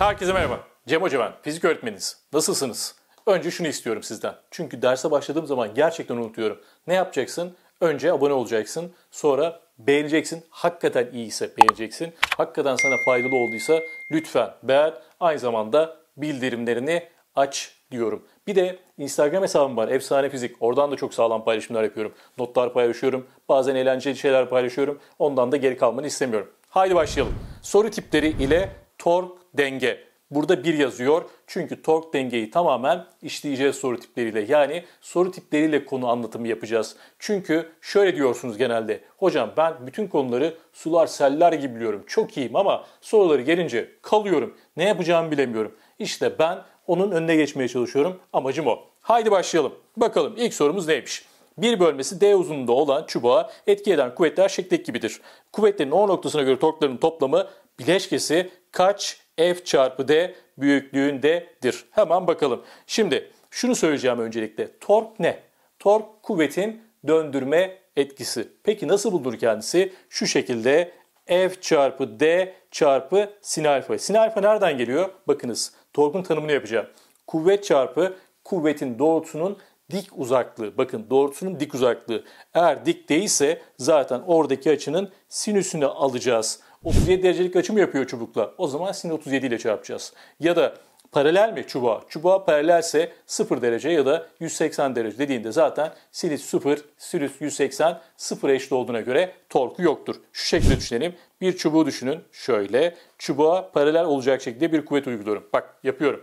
Herkese merhaba. Cem Hoca ben, fizik öğretmeniniz. Nasılsınız? Önce şunu istiyorum sizden. Çünkü derse başladığım zaman gerçekten unutuyorum. Ne yapacaksın? Önce abone olacaksın. Sonra beğeneceksin. Hakikaten iyiyse beğeneceksin. Hakikaten sana faydalı olduysa lütfen beğen. Aynı zamanda bildirimlerini aç diyorum. Bir de Instagram hesabım var. Efsane Fizik. Oradan da çok sağlam paylaşımlar yapıyorum. Notlar paylaşıyorum. Bazen eğlenceli şeyler paylaşıyorum. Ondan da geri kalmanı istemiyorum. Haydi başlayalım. Soru tipleri ile torp denge. Burada 1 yazıyor çünkü tork dengeyi tamamen işleyeceğiz soru tipleriyle. Yani soru tipleriyle konu anlatımı yapacağız. Çünkü şöyle diyorsunuz genelde. Hocam ben bütün konuları sular seller gibi biliyorum. Çok iyiyim ama soruları gelince kalıyorum. Ne yapacağımı bilemiyorum. İşte ben onun önüne geçmeye çalışıyorum. Amacım o. Haydi başlayalım. Bakalım ilk sorumuz neymiş? Bir bölmesi D uzunluğunda olan çubuğa etki eden kuvvetler şeklek gibidir. Kuvvetlerin O noktasına göre torkların toplamı bileşkesi kaç f çarpı d büyüklüğündedir. Hemen bakalım. Şimdi şunu söyleyeceğim öncelikle. Tork ne? Tork kuvvetin döndürme etkisi. Peki nasıl bulunur kendisi? Şu şekilde F çarpı D çarpı sin alfa. Sin alfa nereden geliyor? Bakınız torkun tanımını yapacağım. Kuvvet çarpı kuvvetin doğrultusunun dik uzaklığı. Bakın doğrultusunun dik uzaklığı. Eğer dik değilse zaten oradaki açının sinüsünü alacağız. 37 derecelik açım yapıyor çubukla. O zaman sin 37 ile çarpacağız. Ya da paralel mi çubuğa? Çubuğa paralelse 0 derece ya da 180 derece dediğinde zaten sinüs 0, sinüs 180 0 eşit olduğuna göre torku yoktur. Şu şekilde düşünelim. Bir çubuğu düşünün. Şöyle çubuğa paralel olacak şekilde bir kuvvet uyguluyorum. Bak yapıyorum.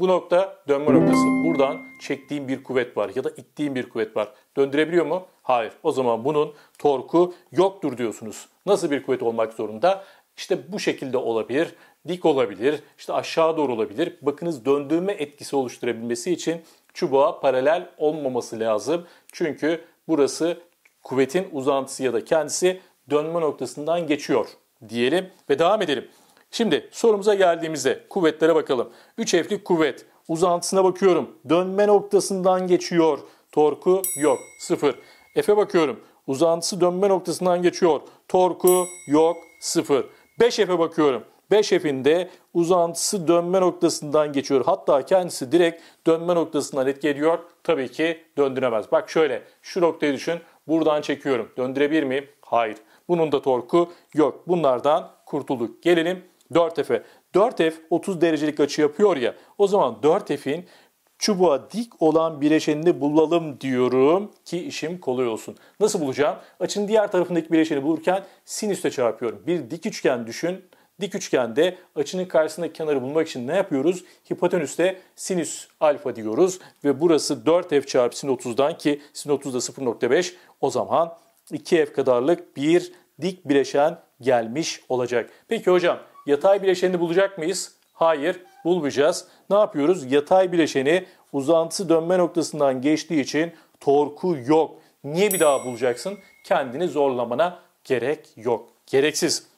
Bu nokta dönme noktası. Buradan çektiğim bir kuvvet var ya da ittiğim bir kuvvet var. Döndürebiliyor mu? Hayır. O zaman bunun torku yoktur diyorsunuz. Nasıl bir kuvvet olmak zorunda? İşte bu şekilde olabilir, dik olabilir, İşte aşağı doğru olabilir. Bakınız döndürme etkisi oluşturabilmesi için çubuğa paralel olmaması lazım. Çünkü burası kuvvetin uzantısı ya da kendisi dönme noktasından geçiyor diyelim ve devam edelim. Şimdi sorumuza geldiğimizde kuvvetlere bakalım. 3 F'lik kuvvet uzantısına bakıyorum. Dönme noktasından geçiyor. Torku yok. 0. F'e bakıyorum. Uzantısı dönme noktasından geçiyor. Torku yok. 0. 5 F'e bakıyorum. 5F'in de uzantısı dönme noktasından geçiyor. Hatta kendisi direkt dönme noktasından etki ediyor. Tabii ki döndüremez. Bak şöyle şu noktayı düşün. Buradan çekiyorum. Döndürebilir miyim? Hayır. Bunun da torku yok. Bunlardan kurtulduk. Gelelim 4F'e. 4F 30 derecelik açı yapıyor ya. O zaman 4F'in çubuğa dik olan bileşenini bulalım diyorum ki işim kolay olsun. Nasıl bulacağım? Açının diğer tarafındaki bileşeni bulurken sinüste çarpıyorum. Bir dik üçgen düşün. Dik üçgende açının karşısındaki kenarı bulmak için ne yapıyoruz? Hipotenüste sinüs alfa diyoruz ve burası 4f çarpı sin 30'dan ki sin 30 da 0.5 o zaman 2f kadarlık bir dik bileşen gelmiş olacak. Peki hocam Yatay bileşeni bulacak mıyız? Hayır, bulmayacağız. Ne yapıyoruz? Yatay bileşeni uzantısı dönme noktasından geçtiği için torku yok. Niye bir daha bulacaksın? Kendini zorlamana gerek yok. Gereksiz.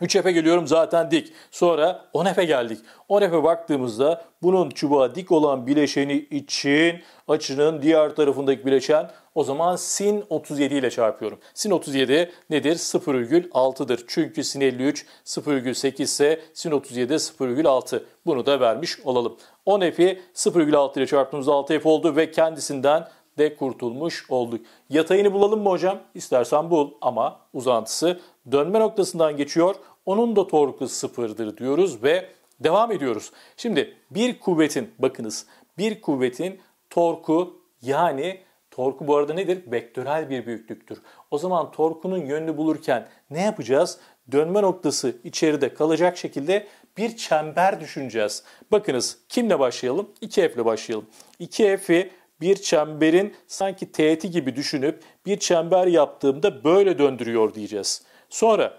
3 efe geliyorum zaten dik. Sonra 10 efe geldik. 10 efe baktığımızda bunun çubuğa dik olan bileşeni için açının diğer tarafındaki bileşen o zaman sin 37 ile çarpıyorum. Sin 37 nedir? 0,6'dır. Çünkü sin 53 0,8 ise sin 37 0,6. Bunu da vermiş olalım. 10 efi 0,6 ile çarptığımızda 6 f oldu ve kendisinden de kurtulmuş olduk. Yatayını bulalım mı hocam? İstersen bul ama uzantısı dönme noktasından geçiyor. Onun da torku sıfırdır diyoruz ve devam ediyoruz. Şimdi bir kuvvetin bakınız bir kuvvetin torku yani torku bu arada nedir? Vektörel bir büyüklüktür. O zaman torkunun yönünü bulurken ne yapacağız? Dönme noktası içeride kalacak şekilde bir çember düşüneceğiz. Bakınız kimle başlayalım? 2F ile başlayalım. 2F'i bir çemberin sanki teğeti gibi düşünüp bir çember yaptığımda böyle döndürüyor diyeceğiz. Sonra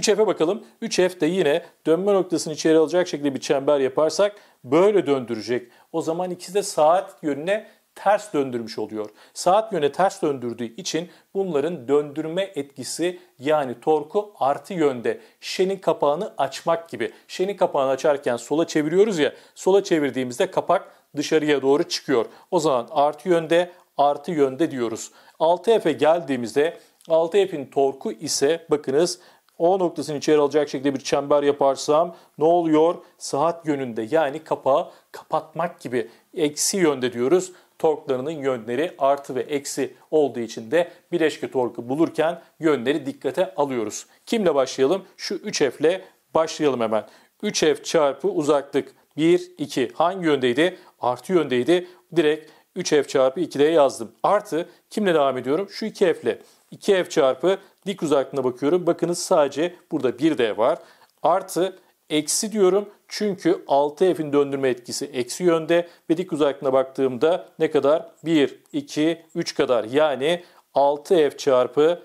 3F'e bakalım. 3F de yine dönme noktasını içeri alacak şekilde bir çember yaparsak böyle döndürecek. O zaman ikisi de saat yönüne ters döndürmüş oluyor. Saat yöne ters döndürdüğü için bunların döndürme etkisi yani torku artı yönde. Şenin kapağını açmak gibi. Şenin kapağını açarken sola çeviriyoruz ya sola çevirdiğimizde kapak dışarıya doğru çıkıyor. O zaman artı yönde artı yönde diyoruz. 6F'e geldiğimizde 6F'in torku ise bakınız o noktasını içeri alacak şekilde bir çember yaparsam ne oluyor? Saat yönünde yani kapağı kapatmak gibi eksi yönde diyoruz. Torklarının yönleri artı ve eksi olduğu için de bileşke torku bulurken yönleri dikkate alıyoruz. Kimle başlayalım? Şu 3F ile başlayalım hemen. 3F çarpı uzaklık 1, 2 hangi yöndeydi? Artı yöndeydi. Direkt 3F çarpı 2'de yazdım. Artı kimle devam ediyorum? Şu 2F'le. 2F çarpı dik uzaklığına bakıyorum. Bakınız sadece burada 1 D var. Artı eksi diyorum çünkü 6F'in döndürme etkisi eksi yönde ve dik uzaklığına baktığımda ne kadar? 1, 2, 3 kadar yani 6F çarpı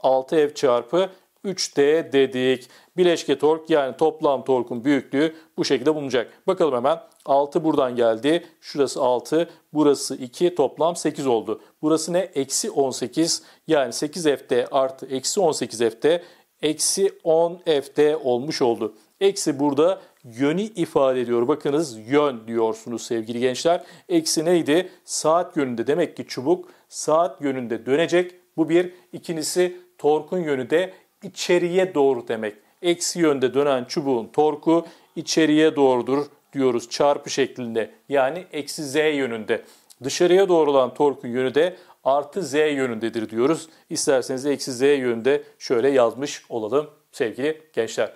6F çarpı 3D dedik. Bileşke tork yani toplam torkun büyüklüğü bu şekilde bulunacak. Bakalım hemen 6 buradan geldi. Şurası 6, burası 2 toplam 8 oldu. Burası ne? Eksi 18 yani 8 fd artı eksi 18 fd eksi 10 fd olmuş oldu. Eksi burada yönü ifade ediyor. Bakınız yön diyorsunuz sevgili gençler. Eksi neydi? Saat yönünde demek ki çubuk saat yönünde dönecek. Bu bir. ikincisi torkun yönü de içeriye doğru demek. Eksi yönde dönen çubuğun torku içeriye doğrudur diyoruz çarpı şeklinde. Yani eksi z yönünde. Dışarıya doğru olan torkun yönü de artı z yönündedir diyoruz. İsterseniz eksi z yönünde şöyle yazmış olalım sevgili gençler.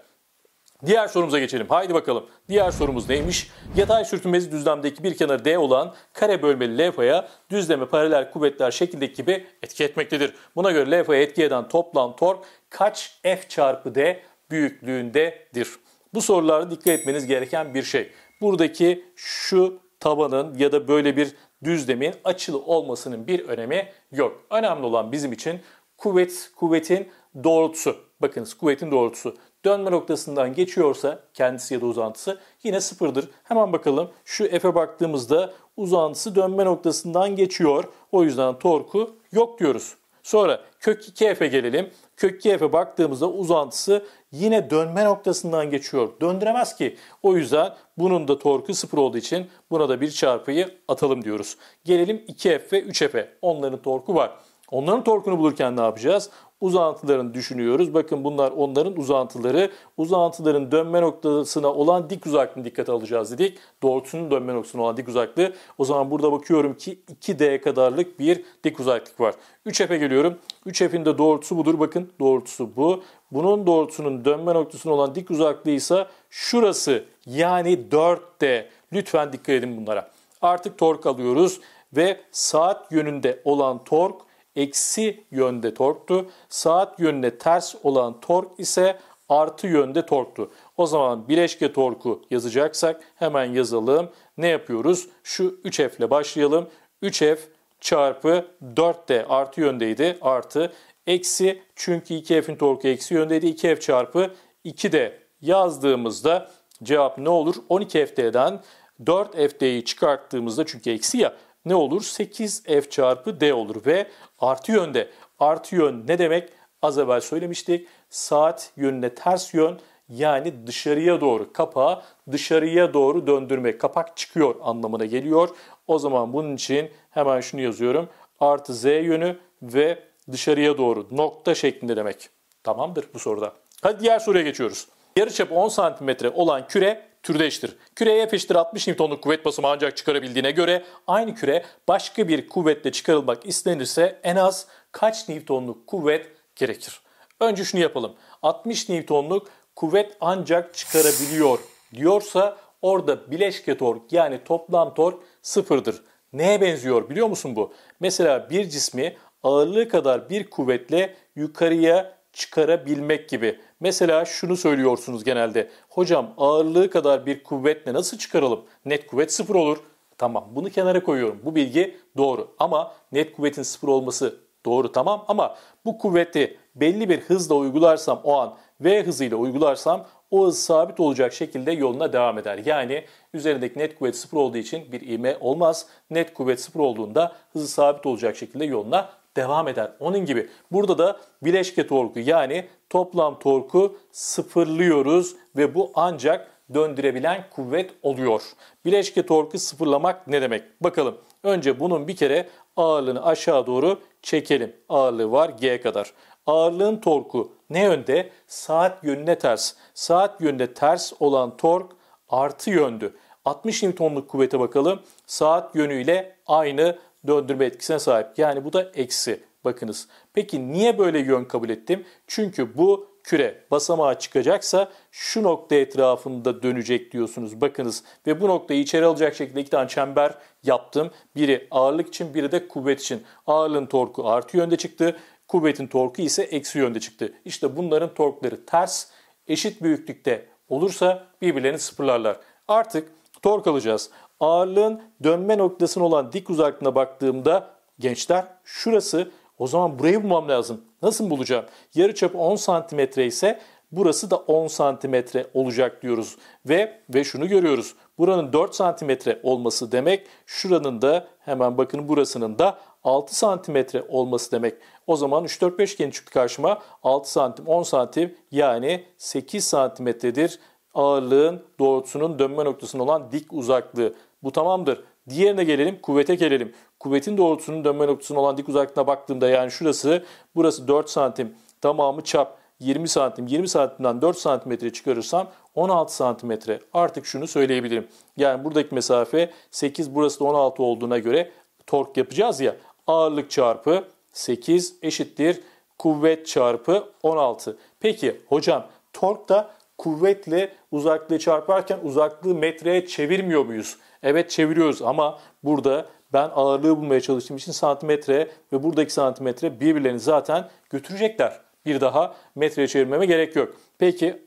Diğer sorumuza geçelim. Haydi bakalım. Diğer sorumuz neymiş? Yatay sürtünmesi düzlemdeki bir kenarı D olan kare bölmeli levhaya düzleme paralel kuvvetler şeklindeki gibi etki etmektedir. Buna göre levhaya etki eden toplam tork kaç f çarpı d büyüklüğündedir? Bu sorularda dikkat etmeniz gereken bir şey. Buradaki şu tabanın ya da böyle bir düzlemin açılı olmasının bir önemi yok. Önemli olan bizim için kuvvet, kuvvetin doğrultusu. Bakınız kuvvetin doğrultusu dönme noktasından geçiyorsa kendisi ya da uzantısı yine sıfırdır. Hemen bakalım şu F'e baktığımızda uzantısı dönme noktasından geçiyor. O yüzden torku yok diyoruz. Sonra kök 2F'e gelelim. Kökki F'e baktığımızda uzantısı yine dönme noktasından geçiyor. Döndüremez ki. O yüzden bunun da torku sıfır olduğu için buna da bir çarpıyı atalım diyoruz. Gelelim 2F ve 3F'e. Onların torku var. Onların torkunu bulurken ne yapacağız? Uzantılarını düşünüyoruz. Bakın bunlar onların uzantıları. Uzantıların dönme noktasına olan dik uzaklığını dikkate alacağız dedik. Doğrultusunun dönme noktasına olan dik uzaklığı. O zaman burada bakıyorum ki 2D kadarlık bir dik uzaklık var. 3F'e geliyorum. 3F'in de doğrultusu budur. Bakın doğrultusu bu. Bunun doğrultusunun dönme noktasına olan dik uzaklığı ise şurası. Yani 4D. Lütfen dikkat edin bunlara. Artık tork alıyoruz ve saat yönünde olan tork eksi yönde torktu. Saat yönüne ters olan tork ise artı yönde torktu. O zaman bileşke torku yazacaksak hemen yazalım. Ne yapıyoruz? Şu 3F ile başlayalım. 3F çarpı 4 de artı yöndeydi. Artı eksi çünkü 2F'in torku eksi yöndeydi. 2F çarpı 2 de yazdığımızda cevap ne olur? 12 FD'den 4 FD'yi çıkarttığımızda çünkü eksi ya ne olur? 8F çarpı D olur ve artı yönde. Artı yön ne demek? Az evvel söylemiştik. Saat yönüne ters yön yani dışarıya doğru kapağı dışarıya doğru döndürme. Kapak çıkıyor anlamına geliyor. O zaman bunun için hemen şunu yazıyorum. Artı Z yönü ve dışarıya doğru nokta şeklinde demek. Tamamdır bu soruda. Hadi diğer soruya geçiyoruz. Yarıçapı 10 cm olan küre türdeştir. Küreye eşittir 60 Newton'luk kuvvet basımı ancak çıkarabildiğine göre aynı küre başka bir kuvvetle çıkarılmak istenirse en az kaç Newton'luk kuvvet gerekir? Önce şunu yapalım. 60 Newton'luk kuvvet ancak çıkarabiliyor diyorsa orada bileşke tork yani toplam tork sıfırdır. Neye benziyor biliyor musun bu? Mesela bir cismi ağırlığı kadar bir kuvvetle yukarıya çıkarabilmek gibi. Mesela şunu söylüyorsunuz genelde. Hocam ağırlığı kadar bir kuvvetle nasıl çıkaralım? Net kuvvet sıfır olur. Tamam bunu kenara koyuyorum. Bu bilgi doğru ama net kuvvetin sıfır olması doğru tamam ama bu kuvveti belli bir hızla uygularsam o an V hızıyla uygularsam o hız sabit olacak şekilde yoluna devam eder. Yani üzerindeki net kuvvet sıfır olduğu için bir ime olmaz. Net kuvvet sıfır olduğunda hızı sabit olacak şekilde yoluna devam eder. Onun gibi burada da bileşke torku yani toplam torku sıfırlıyoruz ve bu ancak döndürebilen kuvvet oluyor. Bileşke torku sıfırlamak ne demek? Bakalım. Önce bunun bir kere ağırlığını aşağı doğru çekelim. Ağırlığı var G kadar. Ağırlığın torku ne yönde? Saat yönüne ters. Saat yönüne ters olan tork artı yöndü. 60 Newton'luk kuvvete bakalım. Saat yönüyle aynı döndürme etkisine sahip. Yani bu da eksi. Bakınız. Peki niye böyle yön kabul ettim? Çünkü bu küre basamağa çıkacaksa şu nokta etrafında dönecek diyorsunuz. Bakınız ve bu noktayı içeri alacak şekilde iki tane çember yaptım. Biri ağırlık için biri de kuvvet için. Ağırlığın torku artı yönde çıktı. Kuvvetin torku ise eksi yönde çıktı. İşte bunların torkları ters eşit büyüklükte olursa birbirlerini sıfırlarlar. Artık tork alacağız ağırlığın dönme noktasına olan dik uzaklığına baktığımda gençler şurası o zaman burayı bulmam lazım. Nasıl bulacağım? yarı çap 10 santimetre ise burası da 10 santimetre olacak diyoruz. Ve ve şunu görüyoruz. Buranın 4 santimetre olması demek şuranın da hemen bakın burasının da 6 santimetre olması demek. O zaman 3-4-5 üçgen çıktı karşıma 6 santim 10 santim yani 8 santimetredir ağırlığın doğrultusunun dönme noktasına olan dik uzaklığı. Bu tamamdır. Diğerine gelelim. Kuvvete gelelim. Kuvvetin doğrultusunun dönme noktasının olan dik uzaklığına baktığımda yani şurası burası 4 santim. Tamamı çap 20 santim. 20 santimden 4 santimetre çıkarırsam 16 santimetre. Artık şunu söyleyebilirim. Yani buradaki mesafe 8 burası da 16 olduğuna göre tork yapacağız ya. Ağırlık çarpı 8 eşittir kuvvet çarpı 16. Peki hocam tork da kuvvetle uzaklığı çarparken uzaklığı metreye çevirmiyor muyuz? Evet çeviriyoruz ama burada ben ağırlığı bulmaya çalıştığım için santimetre ve buradaki santimetre birbirlerini zaten götürecekler. Bir daha metreye çevirmeme gerek yok. Peki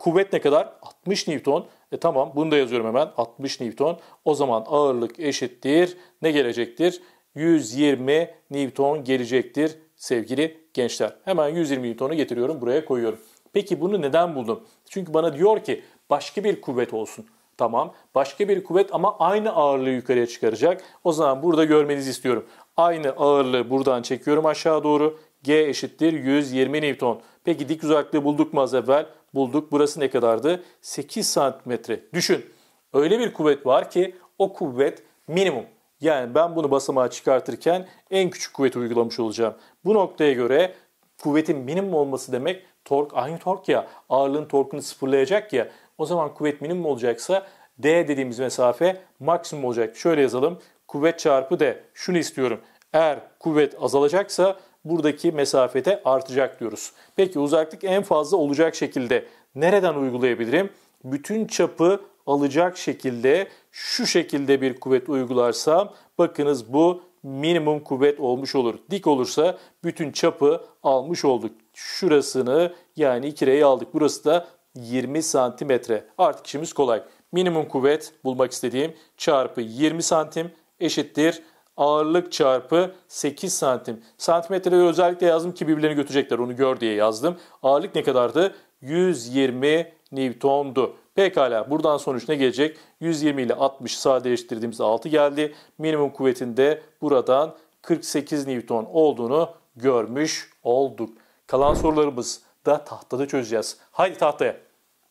kuvvet ne kadar? 60 Newton. E tamam bunu da yazıyorum hemen 60 Newton. O zaman ağırlık eşittir. Ne gelecektir? 120 Newton gelecektir sevgili gençler. Hemen 120 Newton'u getiriyorum buraya koyuyorum. Peki bunu neden buldum? Çünkü bana diyor ki başka bir kuvvet olsun. Tamam. Başka bir kuvvet ama aynı ağırlığı yukarıya çıkaracak. O zaman burada görmenizi istiyorum. Aynı ağırlığı buradan çekiyorum aşağı doğru. G eşittir 120 Newton. Peki dik uzaklığı bulduk mu az evvel? Bulduk. Burası ne kadardı? 8 santimetre. Düşün. Öyle bir kuvvet var ki o kuvvet minimum. Yani ben bunu basamağa çıkartırken en küçük kuvveti uygulamış olacağım. Bu noktaya göre kuvvetin minimum olması demek tork aynı tork ya ağırlığın torkunu sıfırlayacak ya o zaman kuvvet minimum olacaksa D dediğimiz mesafe maksimum olacak. Şöyle yazalım kuvvet çarpı D şunu istiyorum eğer kuvvet azalacaksa buradaki mesafede artacak diyoruz. Peki uzaklık en fazla olacak şekilde nereden uygulayabilirim? Bütün çapı alacak şekilde şu şekilde bir kuvvet uygularsam bakınız bu minimum kuvvet olmuş olur. Dik olursa bütün çapı almış olduk şurasını yani 2 R'yi aldık. Burası da 20 santimetre. Artık işimiz kolay. Minimum kuvvet bulmak istediğim çarpı 20 santim eşittir ağırlık çarpı 8 santim. Santimetreleri özellikle yazdım ki birbirlerini götürecekler onu gör diye yazdım. Ağırlık ne kadardı? 120 Newton'du. Pekala buradan sonuç ne gelecek? 120 ile 60 sadeleştirdiğimizde 6 geldi. Minimum kuvvetinde buradan 48 Newton olduğunu görmüş olduk. Kalan sorularımız da tahtada çözeceğiz. Haydi tahtaya.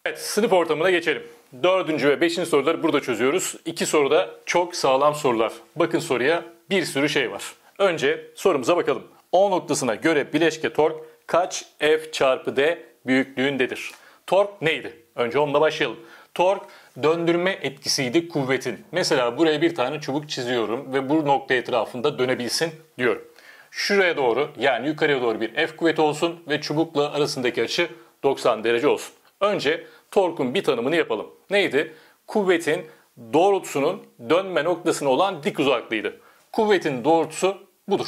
Evet sınıf ortamına geçelim. Dördüncü ve beşinci soruları burada çözüyoruz. İki soru da çok sağlam sorular. Bakın soruya bir sürü şey var. Önce sorumuza bakalım. O noktasına göre bileşke tork kaç F çarpı D büyüklüğündedir? Tork neydi? Önce onunla başlayalım. Tork döndürme etkisiydi kuvvetin. Mesela buraya bir tane çubuk çiziyorum ve bu nokta etrafında dönebilsin diyorum şuraya doğru yani yukarıya doğru bir F kuvveti olsun ve çubukla arasındaki açı 90 derece olsun. Önce torkun bir tanımını yapalım. Neydi? Kuvvetin doğrultusunun dönme noktasına olan dik uzaklığıydı. Kuvvetin doğrultusu budur.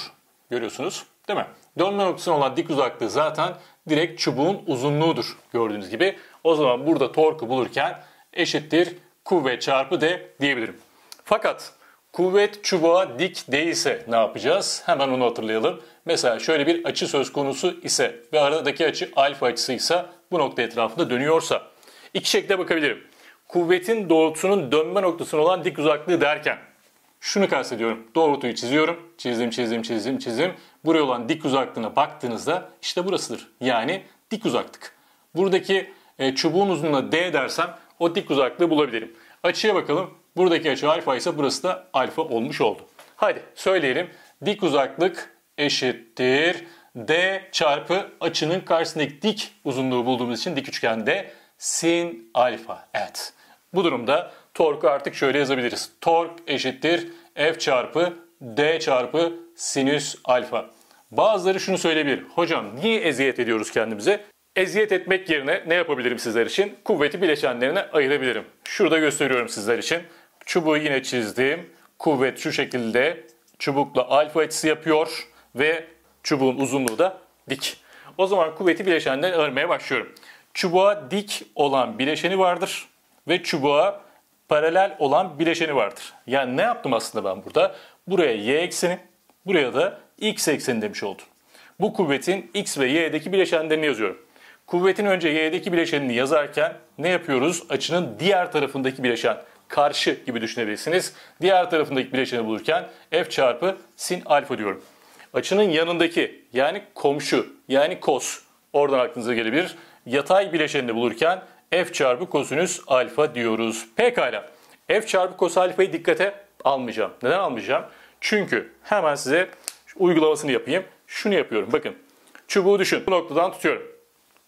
Görüyorsunuz değil mi? Dönme noktasına olan dik uzaklığı zaten direkt çubuğun uzunluğudur gördüğünüz gibi. O zaman burada torku bulurken eşittir kuvvet çarpı d diyebilirim. Fakat Kuvvet çubuğa dik değilse ne yapacağız? Hemen onu hatırlayalım. Mesela şöyle bir açı söz konusu ise ve aradaki açı alfa açısıysa bu nokta etrafında dönüyorsa iki şekilde bakabilirim. Kuvvetin doğrultusunun dönme noktasına olan dik uzaklığı derken şunu kastediyorum. Doğrultuyu çiziyorum. Çizdim, çizdim, çizdim, çizdim. Buraya olan dik uzaklığına baktığınızda işte burasıdır. Yani dik uzaklık. Buradaki e, çubuğun uzunluğuna D dersem o dik uzaklığı bulabilirim. Açıya bakalım. Buradaki açı alfa ise burası da alfa olmuş oldu. Hadi söyleyelim. Dik uzaklık eşittir. D çarpı açının karşısındaki dik uzunluğu bulduğumuz için dik üçgende sin alfa. et. Bu durumda torku artık şöyle yazabiliriz. Tork eşittir F çarpı D çarpı sinüs alfa. Bazıları şunu söyleyebilir. Hocam niye eziyet ediyoruz kendimize? Eziyet etmek yerine ne yapabilirim sizler için? Kuvveti bileşenlerine ayırabilirim. Şurada gösteriyorum sizler için. Çubuğu yine çizdim. Kuvvet şu şekilde çubukla alfa açısı yapıyor ve çubuğun uzunluğu da dik. O zaman kuvveti bileşenden örmeye başlıyorum. Çubuğa dik olan bileşeni vardır ve çubuğa paralel olan bileşeni vardır. Yani ne yaptım aslında ben burada? Buraya y ekseni, buraya da x ekseni demiş oldum. Bu kuvvetin x ve y'deki bileşenlerini yazıyorum. Kuvvetin önce y'deki bileşenini yazarken ne yapıyoruz? Açının diğer tarafındaki bileşen karşı gibi düşünebilirsiniz. Diğer tarafındaki bileşeni bulurken f çarpı sin alfa diyorum. Açının yanındaki yani komşu yani kos oradan aklınıza gelebilir. Yatay bileşenini bulurken f çarpı kosinüs alfa diyoruz. Pekala. f çarpı kos alfayı dikkate almayacağım. Neden almayacağım? Çünkü hemen size uygulamasını yapayım. Şunu yapıyorum. Bakın. Çubuğu düşün. Bu noktadan tutuyorum.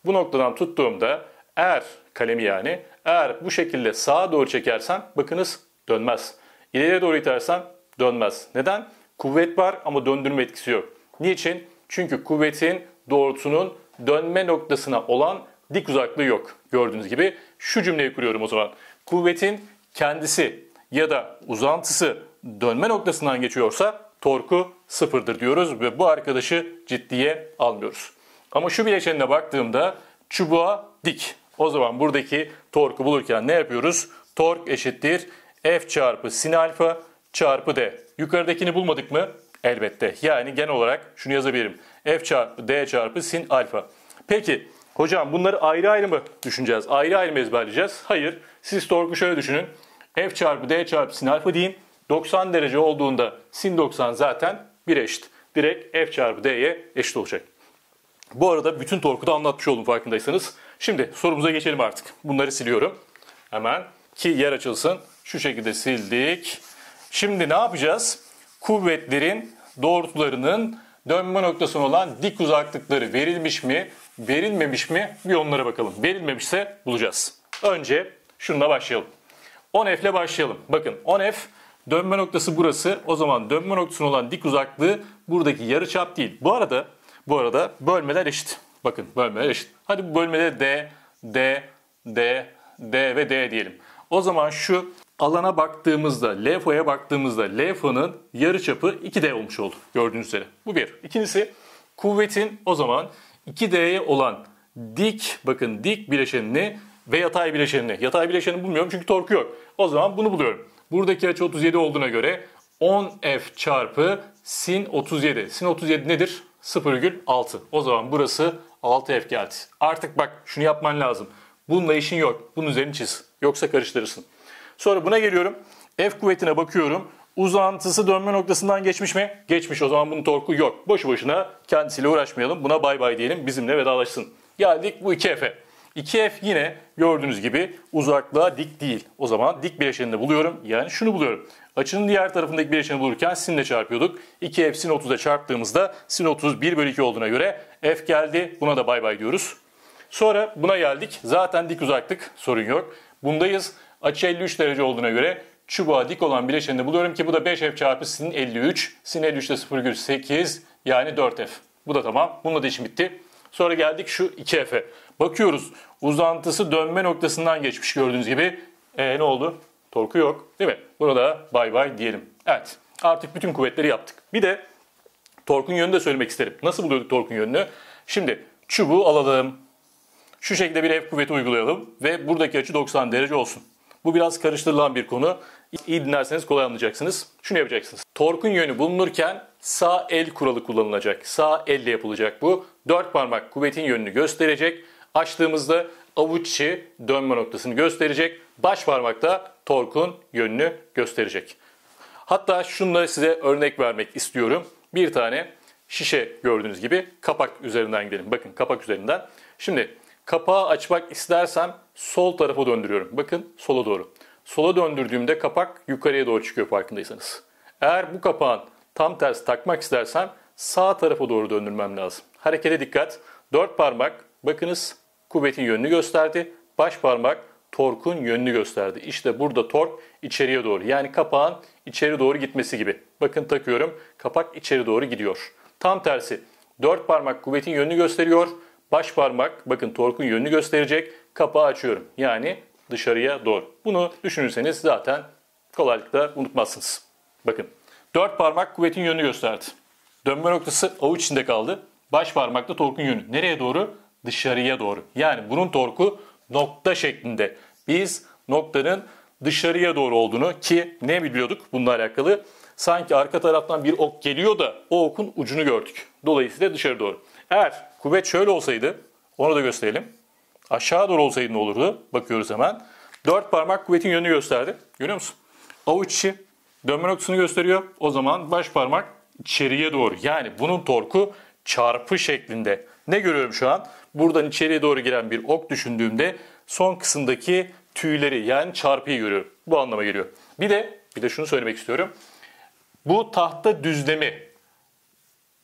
Bu noktadan tuttuğumda eğer kalemi yani eğer bu şekilde sağa doğru çekersen bakınız dönmez. İleriye doğru itersen dönmez. Neden? Kuvvet var ama döndürme etkisi yok. Niçin? Çünkü kuvvetin doğrultunun dönme noktasına olan dik uzaklığı yok. Gördüğünüz gibi şu cümleyi kuruyorum o zaman. Kuvvetin kendisi ya da uzantısı dönme noktasından geçiyorsa torku sıfırdır diyoruz ve bu arkadaşı ciddiye almıyoruz. Ama şu bileşenine baktığımda çubuğa dik. O zaman buradaki torku bulurken ne yapıyoruz? Tork eşittir F çarpı sin alfa çarpı D. Yukarıdakini bulmadık mı? Elbette. Yani genel olarak şunu yazabilirim. F çarpı D çarpı sin alfa. Peki hocam bunları ayrı ayrı mı düşüneceğiz? Ayrı ayrı mı ezberleyeceğiz? Hayır. Siz torku şöyle düşünün. F çarpı D çarpı sin alfa deyin. 90 derece olduğunda sin 90 zaten 1'e eşit. Direkt F çarpı D'ye eşit olacak. Bu arada bütün torku da anlatmış oldum farkındaysanız. Şimdi sorumuza geçelim artık. Bunları siliyorum. Hemen ki yer açılsın. Şu şekilde sildik. Şimdi ne yapacağız? Kuvvetlerin doğrultularının dönme noktasına olan dik uzaklıkları verilmiş mi, verilmemiş mi bir onlara bakalım. Verilmemişse bulacağız. Önce şununla başlayalım. 10F ile başlayalım. Bakın 10F dönme noktası burası. O zaman dönme noktasına olan dik uzaklığı buradaki yarıçap değil. Bu arada bu arada bölmeler eşit. Bakın bölmeler eşit. Hadi bu bölmede D, D, D, D ve D diyelim. O zaman şu alana baktığımızda, LFO'ya baktığımızda LFO'nun yarıçapı 2D olmuş oldu gördüğünüz üzere. Bu bir. İkincisi kuvvetin o zaman 2D'ye olan dik, bakın dik bileşenini ve yatay bileşenini. Yatay bileşenini bulmuyorum çünkü torku yok. O zaman bunu buluyorum. Buradaki açı 37 olduğuna göre 10F çarpı sin 37. Sin 37 nedir? 0,6. O zaman burası 6 F geldi. Artık bak şunu yapman lazım. Bununla işin yok. Bunun üzerine çiz. Yoksa karıştırırsın. Sonra buna geliyorum. F kuvvetine bakıyorum. Uzantısı dönme noktasından geçmiş mi? Geçmiş. O zaman bunun torku yok. Boşu boşuna kendisiyle uğraşmayalım. Buna bay bay diyelim. Bizimle vedalaşsın. Geldik bu 2 F'e. 2F yine gördüğünüz gibi uzaklığa dik değil. O zaman dik bileşenini buluyorum. Yani şunu buluyorum. Açının diğer tarafındaki bileşeni bulurken sinle çarpıyorduk. 2F sin 30'a çarptığımızda sin 30 1 bölü 2 olduğuna göre F geldi. Buna da bay bay diyoruz. Sonra buna geldik. Zaten dik uzaklık sorun yok. Bundayız. Açı 53 derece olduğuna göre çubuğa dik olan bileşenini buluyorum ki bu da 5F çarpı sin 53. Sin 53 de 0,8 yani 4F. Bu da tamam. Bununla da işim bitti. Sonra geldik şu 2F'e. Bakıyoruz uzantısı dönme noktasından geçmiş gördüğünüz gibi. E, ne oldu? Torku yok değil mi? Burada bay bay diyelim. Evet artık bütün kuvvetleri yaptık. Bir de torkun yönünü de söylemek isterim. Nasıl buluyorduk torkun yönünü? Şimdi çubuğu alalım. Şu şekilde bir F kuvveti uygulayalım ve buradaki açı 90 derece olsun. Bu biraz karıştırılan bir konu. İyi dinlerseniz kolay anlayacaksınız. Şunu yapacaksınız. Torkun yönü bulunurken sağ el kuralı kullanılacak. Sağ elle yapılacak bu. Dört parmak kuvvetin yönünü gösterecek. Açtığımızda avuç içi dönme noktasını gösterecek. Baş parmakta torkun yönünü gösterecek. Hatta şunları size örnek vermek istiyorum. Bir tane şişe gördüğünüz gibi kapak üzerinden gidelim. Bakın kapak üzerinden. Şimdi kapağı açmak istersem sol tarafa döndürüyorum. Bakın sola doğru. Sola döndürdüğümde kapak yukarıya doğru çıkıyor farkındaysanız. Eğer bu kapağın tam tersi takmak istersem sağ tarafa doğru döndürmem lazım. Harekete dikkat. Dört parmak bakınız kuvvetin yönünü gösterdi. Baş parmak torkun yönünü gösterdi. İşte burada tork içeriye doğru yani kapağın içeri doğru gitmesi gibi. Bakın takıyorum kapak içeri doğru gidiyor. Tam tersi dört parmak kuvvetin yönünü gösteriyor. Baş parmak bakın torkun yönünü gösterecek. Kapağı açıyorum yani dışarıya doğru. Bunu düşünürseniz zaten kolaylıkla unutmazsınız. Bakın dört parmak kuvvetin yönünü gösterdi. Dönme noktası avuç içinde kaldı. Baş parmakta torkun yönü. Nereye doğru? dışarıya doğru. Yani bunun torku nokta şeklinde. Biz noktanın dışarıya doğru olduğunu ki ne biliyorduk bununla alakalı? Sanki arka taraftan bir ok geliyor da o okun ucunu gördük. Dolayısıyla dışarı doğru. Eğer kuvvet şöyle olsaydı onu da gösterelim. Aşağı doğru olsaydı ne olurdu? Bakıyoruz hemen. Dört parmak kuvvetin yönünü gösterdi. Görüyor musun? Avuç içi dönme noktasını gösteriyor. O zaman baş parmak içeriye doğru. Yani bunun torku çarpı şeklinde. Ne görüyorum şu an? Buradan içeriye doğru giren bir ok düşündüğümde son kısımdaki tüyleri yani çarpıyı görüyorum. Bu anlama geliyor. Bir de bir de şunu söylemek istiyorum. Bu tahta düzlemi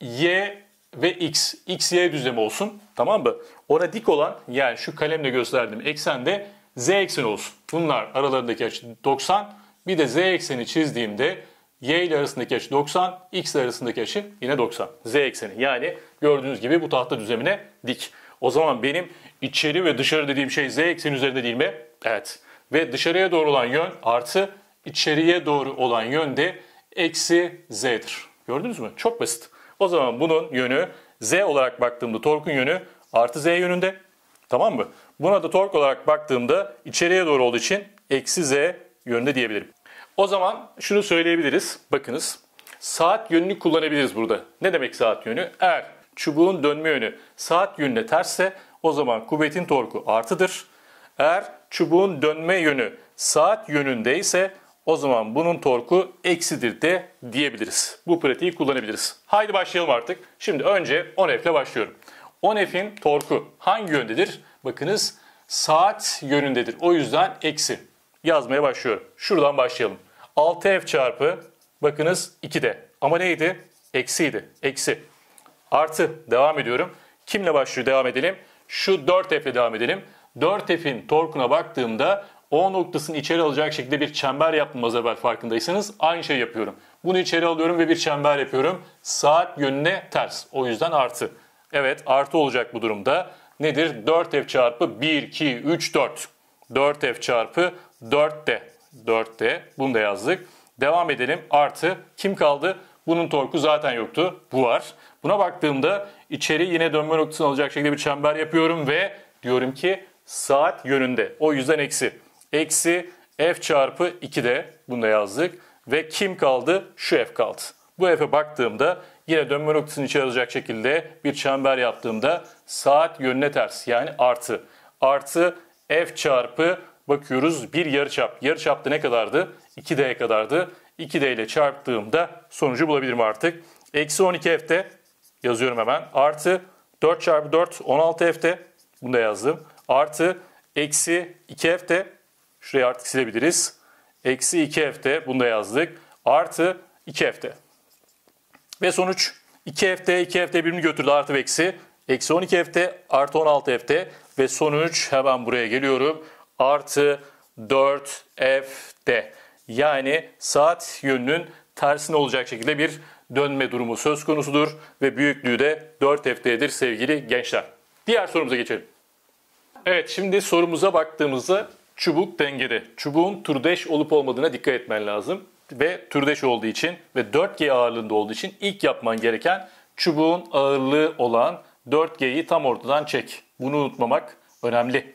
Y ve X, X, Y düzlemi olsun. Tamam mı? Ona dik olan yani şu kalemle gösterdiğim eksen de Z ekseni olsun. Bunlar aralarındaki açı 90. Bir de Z ekseni çizdiğimde Y ile arasındaki açı 90, X ile arasındaki açı yine 90. Z ekseni yani gördüğünüz gibi bu tahta düzlemine dik. O zaman benim içeri ve dışarı dediğim şey Z ekseni üzerinde değil mi? Evet. Ve dışarıya doğru olan yön artı içeriye doğru olan yön de eksi Z'dir. Gördünüz mü? Çok basit. O zaman bunun yönü Z olarak baktığımda torkun yönü artı Z yönünde. Tamam mı? Buna da tork olarak baktığımda içeriye doğru olduğu için eksi Z yönünde diyebilirim. O zaman şunu söyleyebiliriz. Bakınız saat yönünü kullanabiliriz burada. Ne demek saat yönü? Eğer çubuğun dönme yönü saat yönüne tersse o zaman kuvvetin torku artıdır. Eğer çubuğun dönme yönü saat yönündeyse o zaman bunun torku eksidir de diyebiliriz. Bu pratiği kullanabiliriz. Haydi başlayalım artık. Şimdi önce 10F ile başlıyorum. 10F'in torku hangi yöndedir? Bakınız saat yönündedir. O yüzden eksi yazmaya başlıyorum. Şuradan başlayalım. 6f çarpı bakınız 2d. Ama neydi? Eksiydi. Eksi. Artı. Devam ediyorum. Kimle başlıyor? Devam edelim. Şu 4f ile devam edelim. 4f'in torkuna baktığımda O noktasını içeri alacak şekilde bir çember yapmamız evvel farkındaysanız aynı şey yapıyorum. Bunu içeri alıyorum ve bir çember yapıyorum. Saat yönüne ters. O yüzden artı. Evet artı olacak bu durumda. Nedir? 4f çarpı 1, 2, 3, 4. 4f çarpı 4D. 4D. Bunu da yazdık. Devam edelim. Artı kim kaldı? Bunun torku zaten yoktu. Bu var. Buna baktığımda içeri yine dönme noktasını alacak şekilde bir çember yapıyorum ve diyorum ki saat yönünde. O yüzden eksi. Eksi f çarpı 2D. Bunu da yazdık. Ve kim kaldı? Şu f kaldı. Bu f'e baktığımda yine dönme noktasını içeri alacak şekilde bir çember yaptığımda saat yönüne ters yani artı. Artı f çarpı bakıyoruz bir yarıçap. Yarıçap da ne kadardı? 2 dye kadardı. 2D ile çarptığımda sonucu bulabilirim artık. Eksi 12 F'de yazıyorum hemen. Artı 4 çarpı 4 16 F'de bunu da yazdım. Artı eksi 2 F'de şurayı artık silebiliriz. Eksi 2 F'de bunu da yazdık. Artı 2 F'de. Ve sonuç 2 F'de 2 F'de birini götürdü artı ve eksi. Eksi 12 F'de artı 16 F'de ve sonuç hemen buraya geliyorum artı 4 F F'de. Yani saat yönünün tersine olacak şekilde bir dönme durumu söz konusudur ve büyüklüğü de 4 F'dedir sevgili gençler. Diğer sorumuza geçelim. Evet şimdi sorumuza baktığımızda çubuk dengede. Çubuğun türdeş olup olmadığına dikkat etmen lazım. Ve türdeş olduğu için ve 4G ağırlığında olduğu için ilk yapman gereken çubuğun ağırlığı olan 4G'yi tam ortadan çek. Bunu unutmamak önemli.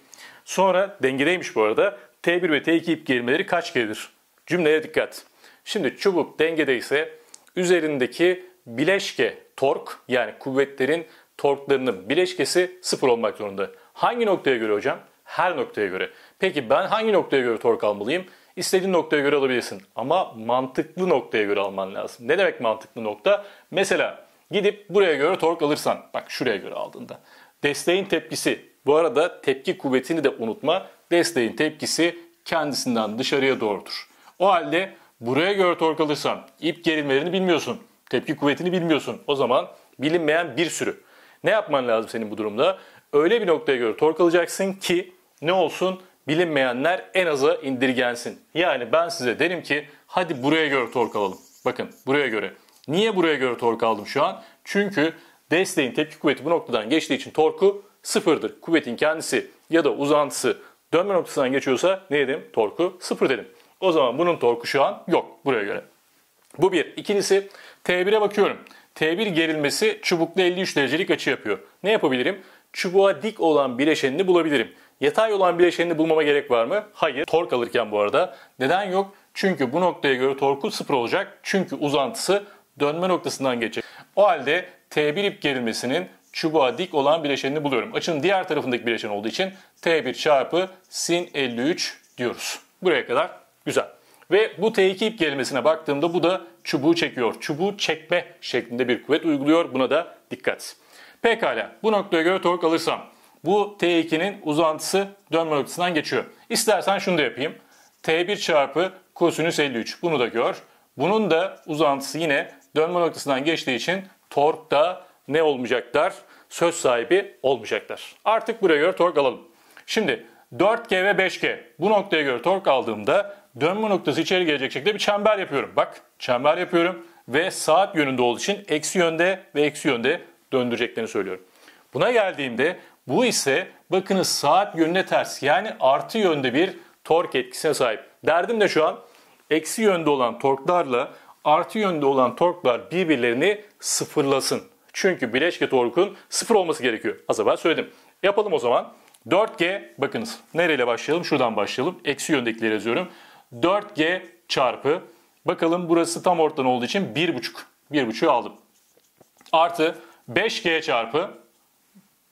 Sonra dengedeymiş bu arada. T1 ve T2 ip gerilmeleri kaç gelir? Cümleye dikkat. Şimdi çubuk dengede ise üzerindeki bileşke tork yani kuvvetlerin torklarının bileşkesi sıfır olmak zorunda. Hangi noktaya göre hocam? Her noktaya göre. Peki ben hangi noktaya göre tork almalıyım? İstediğin noktaya göre alabilirsin ama mantıklı noktaya göre alman lazım. Ne demek mantıklı nokta? Mesela gidip buraya göre tork alırsan, bak şuraya göre aldığında desteğin tepkisi bu arada tepki kuvvetini de unutma. Desteğin tepkisi kendisinden dışarıya doğrudur. O halde buraya göre tork alırsan ip gerilmelerini bilmiyorsun. Tepki kuvvetini bilmiyorsun. O zaman bilinmeyen bir sürü. Ne yapman lazım senin bu durumda? Öyle bir noktaya göre tork alacaksın ki ne olsun? Bilinmeyenler en aza indirgensin. Yani ben size derim ki hadi buraya göre tork alalım. Bakın buraya göre. Niye buraya göre tork aldım şu an? Çünkü desteğin tepki kuvveti bu noktadan geçtiği için torku sıfırdır. Kuvvetin kendisi ya da uzantısı dönme noktasından geçiyorsa ne dedim? Torku sıfır dedim. O zaman bunun torku şu an yok buraya göre. Bu bir. İkincisi T1'e bakıyorum. T1 gerilmesi çubukla 53 derecelik açı yapıyor. Ne yapabilirim? Çubuğa dik olan bileşenini bulabilirim. Yatay olan bileşenini bulmama gerek var mı? Hayır. Tork alırken bu arada. Neden yok? Çünkü bu noktaya göre torku sıfır olacak. Çünkü uzantısı dönme noktasından geçecek. O halde T1 ip gerilmesinin çubuğa dik olan bileşenini buluyorum. Açının diğer tarafındaki bileşen olduğu için T1 çarpı sin 53 diyoruz. Buraya kadar güzel. Ve bu T2 ip gelmesine baktığımda bu da çubuğu çekiyor. Çubuğu çekme şeklinde bir kuvvet uyguluyor. Buna da dikkat. Pekala bu noktaya göre tork alırsam bu T2'nin uzantısı dönme noktasından geçiyor. İstersen şunu da yapayım. T1 çarpı kosinüs 53 bunu da gör. Bunun da uzantısı yine dönme noktasından geçtiği için tork da ne olmayacaklar? Söz sahibi olmayacaklar. Artık buraya göre tork alalım. Şimdi 4G ve 5G bu noktaya göre tork aldığımda dönme noktası içeri gelecek şekilde bir çember yapıyorum. Bak çember yapıyorum ve saat yönünde olduğu için eksi yönde ve eksi yönde döndüreceklerini söylüyorum. Buna geldiğimde bu ise bakınız saat yönüne ters yani artı yönde bir tork etkisine sahip. Derdim de şu an eksi yönde olan torklarla artı yönde olan torklar birbirlerini sıfırlasın. Çünkü bileşke torkun sıfır olması gerekiyor. Az evvel söyledim. Yapalım o zaman. 4G bakınız nereyle başlayalım? Şuradan başlayalım. Eksi yöndekileri yazıyorum. 4G çarpı bakalım burası tam ortadan olduğu için 1,5. 1,5'ü aldım. Artı 5G çarpı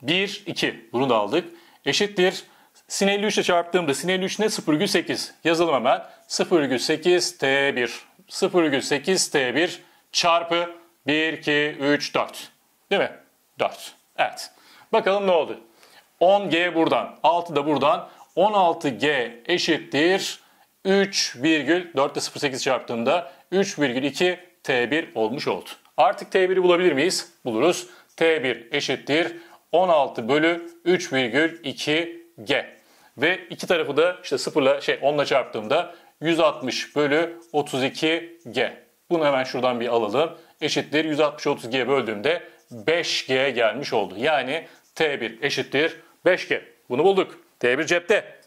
1, 2. Bunu da aldık. Eşittir. Sin 53 ile çarptığımda sin 53 ne? 0,8. Yazalım hemen. 0,8 T1. 0,8 T1 çarpı 1, 2, 3, 4. Değil mi? 4. Evet. Bakalım ne oldu? 10G buradan, 6 da buradan. 16G eşittir 3,4 ile çarptığımda 3,2 T1 olmuş oldu. Artık T1'i bulabilir miyiz? Buluruz. T1 eşittir 16 bölü 3,2 G. Ve iki tarafı da işte sıfırla şey 10 ile çarptığımda 160 bölü 32 G. Bunu hemen şuradan bir alalım. Eşittir 160 32 G böldüğümde 5G gelmiş oldu. Yani T1 eşittir 5G. Bunu bulduk. T1 cepte.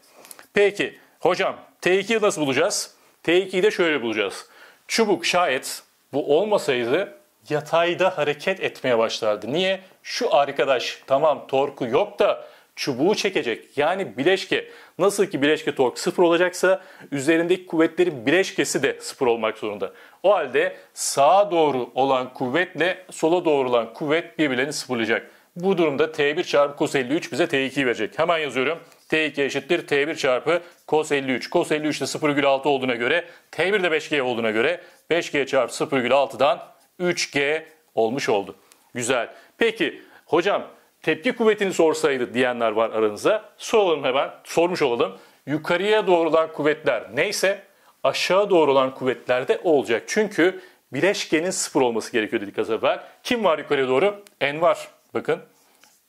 Peki hocam T2'yi nasıl bulacağız? T2'yi de şöyle bulacağız. Çubuk şayet bu olmasaydı yatayda hareket etmeye başlardı. Niye? Şu arkadaş tamam torku yok da çubuğu çekecek. Yani bileşke nasıl ki bileşke tork sıfır olacaksa üzerindeki kuvvetlerin bileşkesi de sıfır olmak zorunda. O halde sağa doğru olan kuvvetle sola doğru olan kuvvet birbirlerini sıfırlayacak. Bu durumda T1 çarpı cos 53 bize T2 verecek. Hemen yazıyorum. T2 eşittir T1 çarpı cos 53. Cos 53 de 0,6 olduğuna göre T1 de 5G olduğuna göre 5G çarpı 0,6'dan 3G olmuş oldu. Güzel. Peki hocam tepki kuvvetini sorsaydı diyenler var aranızda. Soralım hemen, sormuş olalım. Yukarıya doğrulan kuvvetler neyse aşağı doğru olan kuvvetlerde o olacak. Çünkü bileşkenin sıfır olması gerekiyor dedik az evvel. Kim var yukarıya doğru? N var. Bakın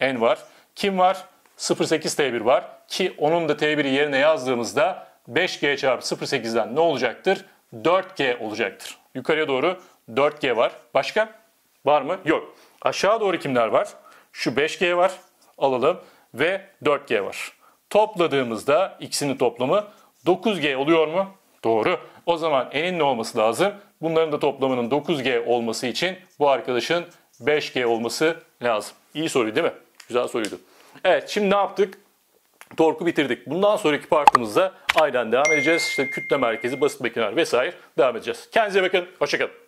N var. Kim var? 0.8 T1 var. Ki onun da T1'i yerine yazdığımızda 5G çarpı 0.8'den ne olacaktır? 4G olacaktır. Yukarıya doğru 4G var. Başka? Var mı? Yok. Aşağı doğru kimler var? Şu 5G var alalım ve 4G var. Topladığımızda ikisinin toplamı 9G oluyor mu? Doğru. O zaman enin ne olması lazım? Bunların da toplamının 9G olması için bu arkadaşın 5G olması lazım. İyi soru değil mi? Güzel soruydu. Evet şimdi ne yaptık? Torku bitirdik. Bundan sonraki partımızda aynen devam edeceğiz. İşte kütle merkezi, basit makineler vesaire devam edeceğiz. Kendinize bakın. Hoşçakalın.